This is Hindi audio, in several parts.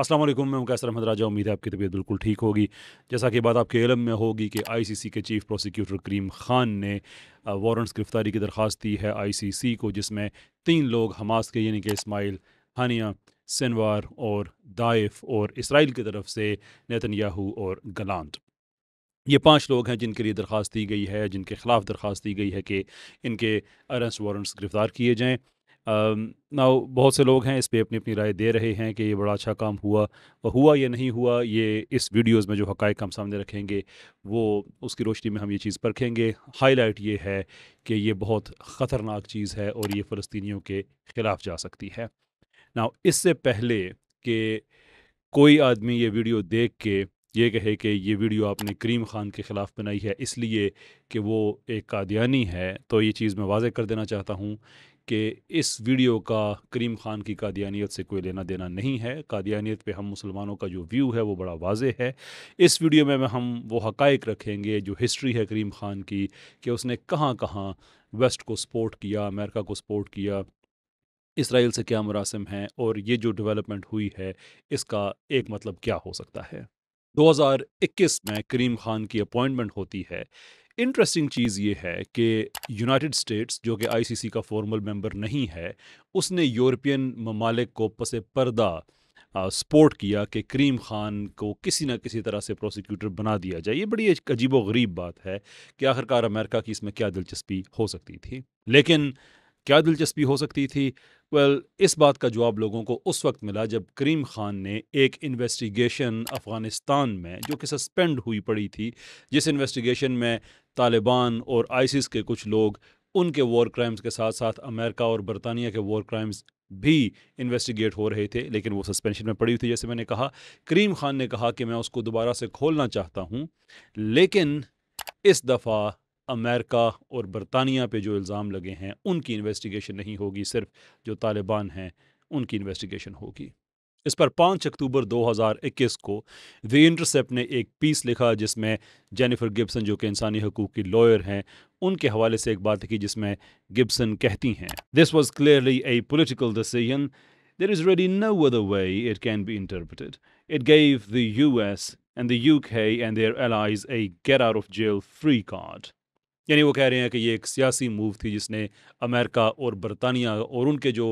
असलम मैं हूँ कैसर अहमद राजा उम्मीद है आपकी तबीयत बिल्कुल ठीक होगी जैसा कि बात आपके इलम में होगी कि आईसीसी के चीफ प्रोसिक्यूटर करीम खान ने वारंट्स गिरफ्तारी की दरख्वास्त दी है आईसीसी को जिसमें तीन लोग हमास के यानी कि इसमाइल हानिया सिनवार और दाइफ और इसराइल की तरफ से याहू और गलांट ये पांच लोग हैं जिनके लिए दरख्वास्त दी गई है जिनके ख़िलाफ़ दरख्वास्त दी गई है कि इनके अरेस्ट वारंट्स गिरफ़्तार किए जाएँ ना बहुत से लोग हैं इस पर अपनी अपनी राय दे रहे हैं कि ये बड़ा अच्छा काम हुआ और हुआ या नहीं हुआ ये इस वीडियोस में जो हक़ हम सामने रखेंगे वो उसकी रोशनी में हम ये चीज़ परखेंगे हाईलाइट ये है कि ये बहुत ख़तरनाक चीज़ है और ये फ़लस्तियों के ख़िलाफ़ जा सकती है ना इससे पहले कि कोई आदमी ये वीडियो देख के ये कहे कि ये वीडियो आपने करीम ख़ान के ख़िलाफ़ बनाई है इसलिए कि वो एक कादियानी है तो ये चीज़ मैं वाजह कर देना चाहता हूँ कि इस वीडियो का करीम खान की कादियानियत से कोई लेना देना नहीं है कादियानियत पे हम मुसलमानों का जो व्यू है वो बड़ा वाज है इस वीडियो में हम वो हक़ रखेंगे जो हिस्ट्री है करीम खान की कि उसने कहाँ कहाँ वेस्ट को सपोर्ट किया अमेरिका को सपोर्ट किया इसराइल से क्या मुरासम हैं और ये जो डेवलपमेंट हुई है इसका एक मतलब क्या हो सकता है 2021 में करीम खान की अपॉइंटमेंट होती है इंटरेस्टिंग चीज़ ये है कि यूनाइटेड स्टेट्स जो कि आईसीसी का फॉर्मल मेंबर नहीं है उसने यूरोपियन ममालिक को पस पर्दा सपोर्ट किया कि करीम खान को किसी ना किसी तरह से प्रोसिक्यूटर बना दिया जाए ये बड़ी एक अजीब व गरीब बात है कि आखिरकार अमेरिका की इसमें क्या दिलचस्पी हो सकती थी लेकिन क्या दिलचस्पी हो सकती थी वेल well, इस बात का जवाब लोगों को उस वक्त मिला जब करीम खान ने एक इन्वेस्टिगेशन अफ़गानिस्तान में जो कि सस्पेंड हुई पड़ी थी जिस इन्वेस्टिगेशन में तालिबान और आइसिस के कुछ लोग उनके वॉर क्राइम्स के साथ साथ अमेरिका और बरतानिया के वॉर क्राइम्स भी इन्वेस्टिगेट हो रहे थे लेकिन वो सस्पेंशन में पड़ी हुई थी जैसे मैंने कहा करीम खान ने कहा कि मैं उसको दोबारा से खोलना चाहता हूँ लेकिन इस दफ़ा अमेरिका और बरतानिया पे जो इल्ज़ाम लगे हैं उनकी इन्वेस्टिगेशन नहीं होगी सिर्फ जो तालिबान हैं उनकी इन्वेस्टिगेशन होगी इस पर 5 अक्टूबर 2021 को द इंटरसेप्ट ने एक पीस लिखा जिसमें जेनिफर गिब्सन जो कि इंसानी हकूक़ की लॉयर हैं उनके हवाले से एक बात की जिसमें गिब्सन कहती हैं this was clearly a political decision there is really no other way it can be interpreted. It gave the S and the UK and their allies a get out of jail free card यानी वो कह रहे हैं कि ये एक सियासी मूव थी जिसने अमेरिका और बरतानिया और उनके जो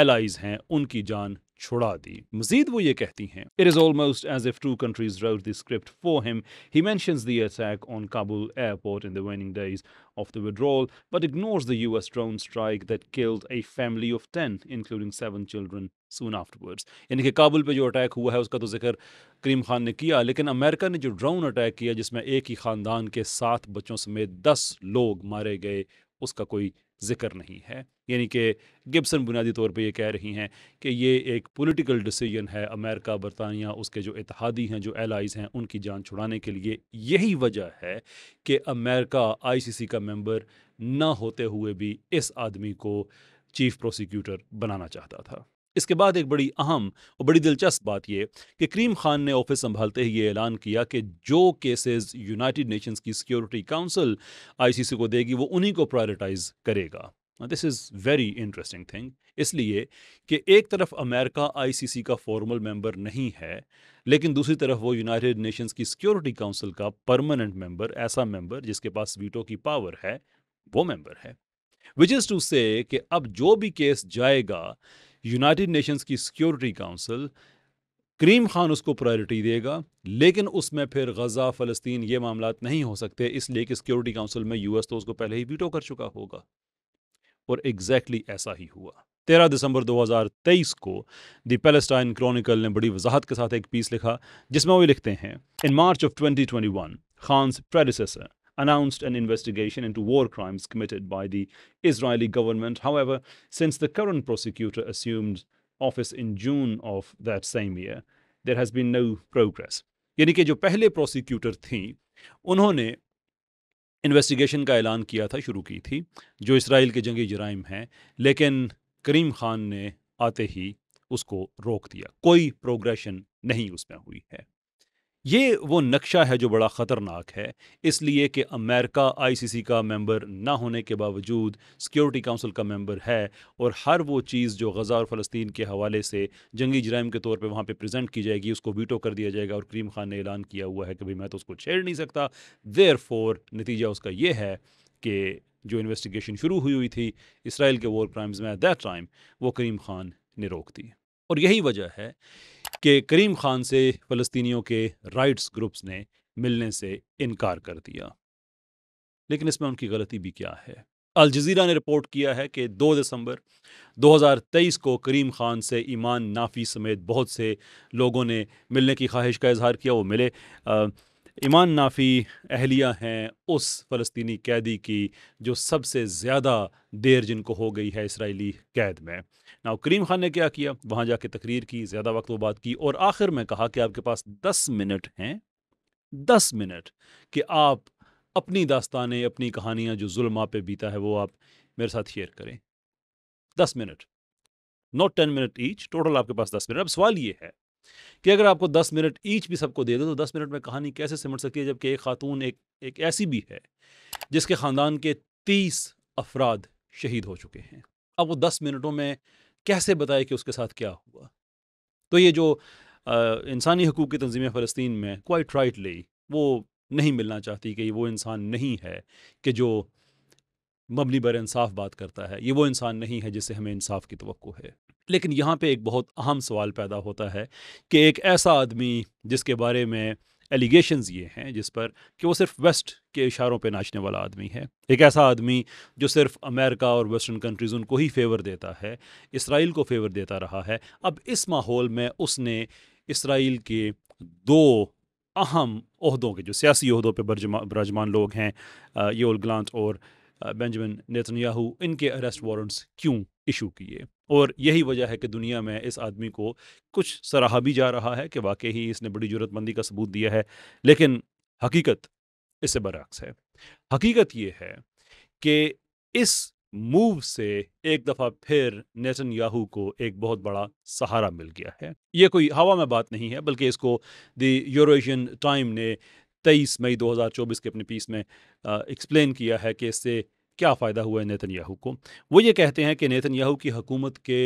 एलाइज़ हैं उनकी जान छुड़ा दी मजीद वो ये कहती हैं it is almost as if two countries wrote the script for him he mentions the attack on Kabul airport in the waning days of the withdrawal but ignores the U S drone strike that killed a family of ten including seven children soon afterwards यानी कि काबुल पे जो अटैक हुआ है उसका तो जिक्र करीम खान ने किया लेकिन अमेरिका ने जो ड्रोन अटैक किया जिसमें एक ही ख़ानदान के सात बच्चों समेत दस लोग मारे गए उसका कोई जिक्र नहीं है यानी कि गिब्सन बुनियादी तौर पे ये कह रही हैं कि ये एक पॉलिटिकल डिसीजन है अमेरिका बरतानिया उसके जो इतिहादी हैं जो एलाइज हैं उनकी जान छुड़ाने के लिए यही वजह है कि अमेरिका आईसीसी का मेंबर ना होते हुए भी इस आदमी को चीफ प्रोसिक्यूटर बनाना चाहता था इसके बाद एक बड़ी अहम और बड़ी दिलचस्प बात यह कि करीम खान ने ऑफिस संभालते ही ये ऐलान किया कि जो केसेस यूनाइटेड नेशंस की सिक्योरिटी काउंसिल आईसीसी को देगी वो उन्हीं को प्रायोरिटाइज करेगा this is very interesting thing इसलिए कि एक तरफ अमेरिका आईसीसी का फॉर्मल मेंबर नहीं है लेकिन दूसरी तरफ वो यूनाइटेड नेशंस की सिक्योरिटी काउंसिल का परमानेंट मेंबर ऐसा मेंबर जिसके पास वीटो की पावर है वो मेंबर है विच इज़ टू से कि अब जो भी केस जाएगा यूनाइटेड नेशंस की सिक्योरिटी काउंसिल करीम खान उसको प्रायोरिटी देगा लेकिन उसमें फिर गज़ा फ़लस्तीन ये मामला नहीं हो सकते इसलिए कि सिक्योरिटी काउंसिल में यूएस तो उसको पहले ही वीटो कर चुका होगा और एग्जैक्टली exactly ऐसा ही हुआ तेरह दिसंबर 2023 को दी पैलेस्टाइन क्रॉनिकल ने बड़ी वजाहत के साथ एक पीस लिखा जिसमें वो लिखते हैं in March of 2021 twenty one Khan's predecessor announced an investigation into war crimes committed by the Israeli government. However, since the current prosecutor assumed office in June of that same year, there has been no progress. यानी कि जो पहले प्रोसिक्यूटर थी उन्होंने इन्वेस्टिगेशन का ऐलान किया था शुरू की थी जो इसराइल के जंगी जराइम हैं लेकिन करीम खान ने आते ही उसको रोक दिया कोई प्रोग्रेशन नहीं उसमें हुई है ये वो नक्शा है जो बड़ा ख़तरनाक है इसलिए कि अमेरिका आईसीसी का मेंबर ना होने के बावजूद सिक्योरिटी काउंसिल का मेंबर है और हर वो चीज़ जो गज़ा और फ़लस्तीन के हवाले से जंगी जराइम के तौर पे वहाँ पे प्रेजेंट की जाएगी उसको वीटो कर दिया जाएगा और करीम खान ने ऐलान किया हुआ है कि भाई मैं तो उसको छेड़ नहीं सकता देर नतीजा उसका यह है कि जो इन्वेस्टिगेशन शुरू हुई हुई थी इसराइल के वॉर क्राइम्स में एट दैट टाइम वो करीम खान ने रोक दी और यही वजह है कि करीम खान से फ़लस्तनीों के राइट्स ग्रुप्स ने मिलने से इनकार कर दिया लेकिन इसमें उनकी गलती भी क्या है अल जजीरा ने रिपोर्ट किया है कि 2 दिसंबर 2023 को करीम खान से ईमान नाफी समेत बहुत से लोगों ने मिलने की ख्वाहिश का इजहार किया वो मिले आ, ईमान नाफी अहलिया हैं उस फ़लस्तीनी कैदी की जो सबसे ज़्यादा देर जिनको हो गई है इसराइली कैद में नाउ करीम खान ने क्या किया वहाँ जाके तकरीर की ज़्यादा वक्त वो बात की और आखिर में कहा कि आपके पास दस मिनट हैं दस मिनट कि आप अपनी दास्तानें अपनी कहानियाँ जो जुल्मा पे बीता है वो आप मेरे साथ शेयर करें दस मिनट not ten minute each total आपके पास दस मिनट अब सवाल ये है कि अगर आपको दस मिनट ईच भी सबको दे दो तो दस मिनट में कहानी कैसे सिमट सकती है जबकि एक खातून एक एक ऐसी भी है जिसके ख़ानदान के तीस अफराद शहीद हो चुके हैं अब वो दस मिनटों में कैसे बताए कि उसके साथ क्या हुआ तो ये जो इंसानी हकूक़ की तंजीम फ़लस्तीन में क्वाइट राइटली वो नहीं मिलना चाहती कि वो इंसान नहीं है कि जो मबनी बर इंसाफ बात करता है ये वो इंसान नहीं है जिसे हमें इंसाफ की तो है लेकिन यहाँ पे एक बहुत अहम सवाल पैदा होता है कि एक ऐसा आदमी जिसके बारे में एलिगेशन ये हैं जिस पर कि वो सिर्फ वेस्ट के इशारों पे नाचने वाला आदमी है एक ऐसा आदमी जो सिर्फ अमेरिका और वेस्टर्न कंट्रीज़ उनको ही फेवर देता है इसराइल को फेवर देता रहा है अब इस माहौल में उसने इसराइल के दो अहम अहदों के जो सियासी अहदों पर बराजमान लोग हैं योल ग्लांट और बेंजामिन नेतन्याहू इनके अरेस्ट वारंट्स क्यों इशू किए और यही वजह है कि दुनिया में इस आदमी को कुछ सराहा भी जा रहा है कि वाकई ही इसने बड़ी जरूरतमंदी का सबूत दिया है लेकिन हकीकत इससे बरक्स है हकीकत ये है कि इस मूव से एक दफ़ा फिर नेतन याहू को एक बहुत बड़ा सहारा मिल गया है ये कोई हवा में बात नहीं है बल्कि इसको द यूरोशियन टाइम ने तेईस मई 2024 के अपने पीस में एक्सप्लेन किया है कि इससे क्या फ़ायदा हुआ है नितिन याहू को वो ये कहते हैं कि नितिन याहू की हुकूमत के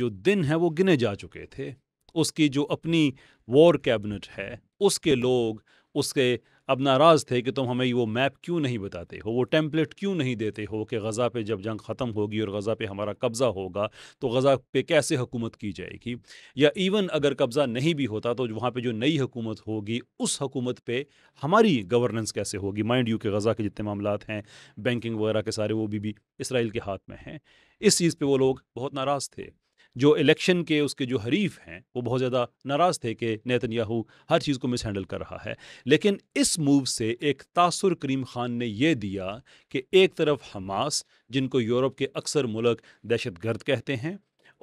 जो दिन हैं वो गिने जा चुके थे उसकी जो अपनी वॉर कैबिनेट है उसके लोग उसके अब नाराज़ थे कि तुम हमें वो मैप क्यों नहीं बताते हो वो टेम्पलेट क्यों नहीं देते हो कि गज़ा पे जब जंग ख़त्म होगी और गज़ा पे हमारा कब्ज़ा होगा तो गज़ा पे कैसे हुकूमत की जाएगी या इवन अगर कब्ज़ा नहीं भी होता तो वहाँ पर जो नई हुकूमत होगी उस हुकूमत पर हमारी गवर्नेंस कैसे होगी माइंड यू के गज़ा के जितने मामला हैं बैंकिंग वगैरह के सारे वो भी, भी इसराइल के हाथ में हैं इस चीज़ पर वो लोग बहुत नाराज़ थे जो इलेक्शन के उसके जो हरीफ हैं वो बहुत ज़्यादा नाराज़ थे कि नेतन्याहू हर चीज़ को मिस हैंडल कर रहा है लेकिन इस मूव से एक तासर करीम ख़ान ने यह दिया कि एक तरफ हमास जिनको यूरोप के अक्सर मुल्क दहशत गर्द कहते हैं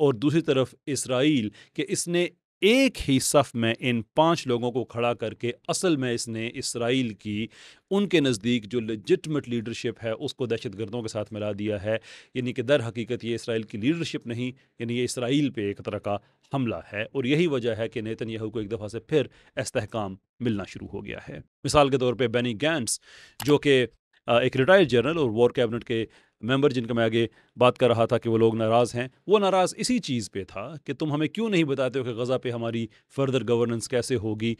और दूसरी तरफ इसराइल कि इसने एक ही सफ़ में इन पांच लोगों को खड़ा करके असल में इसने इसराइल की उनके नज़दीक जो लजिटमेट लीडरशिप है उसको दहशत गर्दों के साथ मिला दिया है यानी कि दर हकीकत ये इसराइल की लीडरशिप नहीं यानी ये इसराइल पे एक तरह का हमला है और यही वजह है कि नेतन यहू को एक दफ़ा से फिर इसकाम मिलना शुरू हो गया है मिसाल के तौर पर बैनी गैंट्स जो कि एक रिटायर्ड जनरल और वॉर कैबिनेट के मेंबर जिनका मैं आगे बात कर रहा था कि वो लोग नाराज़ हैं वो नाराज़ इसी चीज़ पे था कि तुम हमें क्यों नहीं बताते हो कि गज़ा पे हमारी फर्दर गवर्नेंस कैसे होगी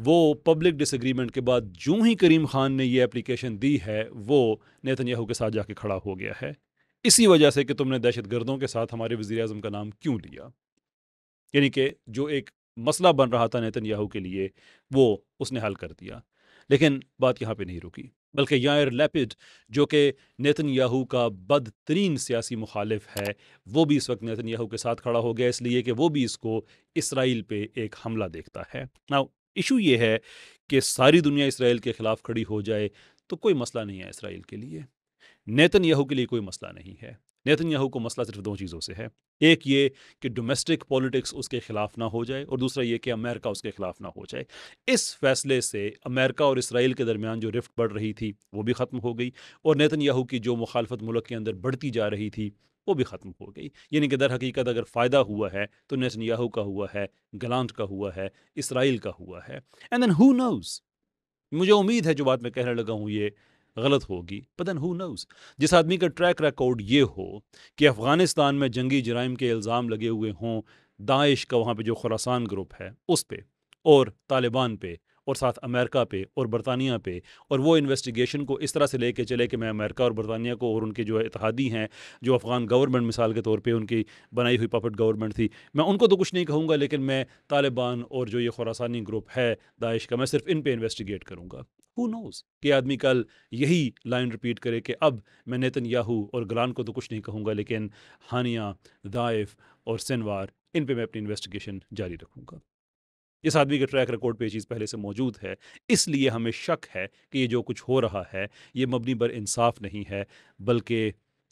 वो पब्लिक डिसग्रीमेंट के बाद जो ही करीम खान ने ये एप्लीकेशन दी है वो याहू के साथ जाके खड़ा हो गया है इसी वजह से कि तुमने दहशत गर्दों के साथ हमारे वज़ी अजम का नाम क्यों लिया यानी कि जो एक मसला बन रहा था याहू के लिए वो उसने हल कर दिया लेकिन बात यहाँ पे नहीं रुकी बल्कि यार लेपिड जो कि नितिन याहू का बदतरीन सियासी मुखालिफ है वो भी इस वक्त नितिन याहू के साथ खड़ा हो गया इसलिए कि वो भी इसको इसराइल पे एक हमला देखता है ना इशू ये है कि सारी दुनिया इसराइल के ख़िलाफ़ खड़ी हो जाए तो कोई मसला नहीं है इसराइल के लिए नितिन याहू के लिए कोई मसला नहीं है नेतन्याहू को मसला सिर्फ दो चीज़ों से है एक ये कि डोमेस्टिक पॉलिटिक्स उसके खिलाफ ना हो जाए और दूसरा ये कि अमेरिका उसके खिलाफ ना हो जाए इस फैसले से अमेरिका और इसराइल के दरमियान जो रिफ्ट बढ़ रही थी वो भी ख़त्म हो गई और नेतन्याहू की जो मुखालफत मुल्क के अंदर बढ़ती जा रही थी वो भी ख़त्म हो गई यानी कि दर हकीकत अगर फ़ायदा हुआ है तो नेतन्याहू का हुआ है गलांट का हुआ है इसराइल का हुआ है एंड देन हु नोज़ मुझे उम्मीद है जो बात मैं कहने लगा हूँ ये गलत होगी पदन हु नोज जिस आदमी का ट्रैक रिकॉर्ड ये हो कि अफ़गानिस्तान में जंगी जराइम के इल्ज़ाम लगे हुए हों दाइश का वहाँ पर जो खुरासान ग्रुप है उस पर और तालिबान पे और साथ अमेरिका पे और बरतानिया पे और वो इन्वेस्टिगेशन को इस तरह से लेके चले कि मैं अमेरिका और बरतानिया को और उनके जो इतिहादी हैं जो अफ़गान गवर्नमेंट मिसाल के तौर पे उनकी बनाई हुई पपट गवर्नमेंट थी मैं उनको तो कुछ नहीं कहूँगा लेकिन मैं तालिबान और जो ये खुरासानी ग्रुप है दाइश का मैं सिर्फ इन पर इन्वेस्टिगेट करूँगा हु नोज कि आदमी कल यही लाइन रिपीट करे कि अब मैं नितिन याहू और गलान को तो कुछ नहीं कहूँगा लेकिन हानिया दाइफ और सनवार इन पर मैं अपनी इन्वेस्टिगेशन जारी रखूँगा इस आदमी के ट्रैक रिकॉर्ड पे चीज़ पहले से मौजूद है इसलिए हमें शक है कि ये जो कुछ हो रहा है ये मबनी बर इंसाफ नहीं है बल्कि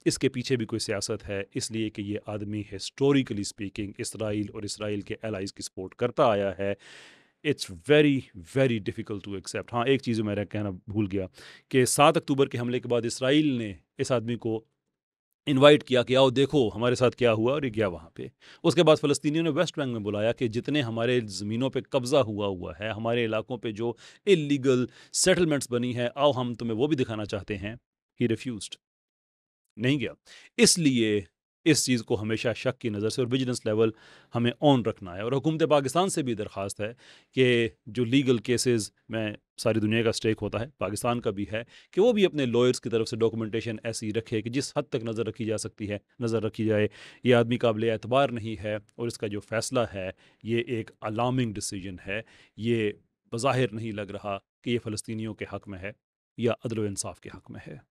इसके पीछे भी कोई सियासत है इसलिए कि ये आदमी हिस्टोरिकली स्पीकिंग इसराइल और इसराइल के एलाइज की सपोर्ट करता आया है it's very very difficult to accept हाँ एक चीज़ मेरा कहना भूल गया कि सात अक्टूबर के हमले के बाद इसराइल ने इस आदमी को इनवाइट किया कि आओ देखो हमारे साथ क्या हुआ और ये गया वहाँ पे उसके बाद फ़लस्तीनियों ने वेस्ट बैंक में बुलाया कि जितने हमारे ज़मीनों पे कब्ज़ा हुआ हुआ है हमारे इलाकों पे जो इलीगल सेटलमेंट्स बनी है आओ हम तुम्हें वो भी दिखाना चाहते हैं ही रिफ्यूज नहीं गया इसलिए इस चीज़ को हमेशा शक की नज़र से और विजिलेंस लेवल हमें ऑन रखना है और हुकूमत पाकिस्तान से भी दरख्वास्त है कि जो लीगल केसेस में सारी दुनिया का स्टेक होता है पाकिस्तान का भी है कि वो भी अपने लॉयर्स की तरफ से डॉक्यूमेंटेशन ऐसी रखे कि जिस हद तक नज़र रखी जा सकती है नज़र रखी जाए ये आदमी काबिल एतबार नहीं है और इसका जो फ़ैसला है ये एक अलार्मिंग डिसीजन है ये बज़ाहिर नहीं लग रहा कि ये फ़लस्तियों के हक़ में है या अदल इंसाफ के हक़ में है